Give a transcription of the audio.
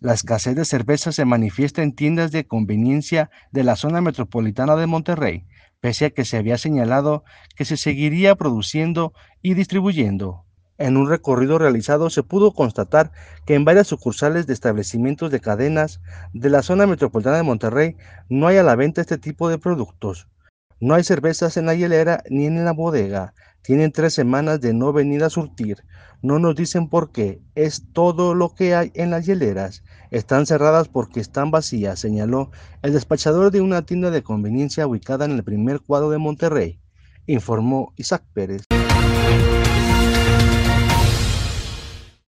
La escasez de cerveza se manifiesta en tiendas de conveniencia de la zona metropolitana de Monterrey, pese a que se había señalado que se seguiría produciendo y distribuyendo. En un recorrido realizado se pudo constatar que en varias sucursales de establecimientos de cadenas de la zona metropolitana de Monterrey no hay a la venta este tipo de productos. No hay cervezas en la hielera ni en la bodega. Tienen tres semanas de no venir a surtir. No nos dicen por qué. Es todo lo que hay en las hieleras. Están cerradas porque están vacías, señaló el despachador de una tienda de conveniencia ubicada en el primer cuadro de Monterrey, informó Isaac Pérez.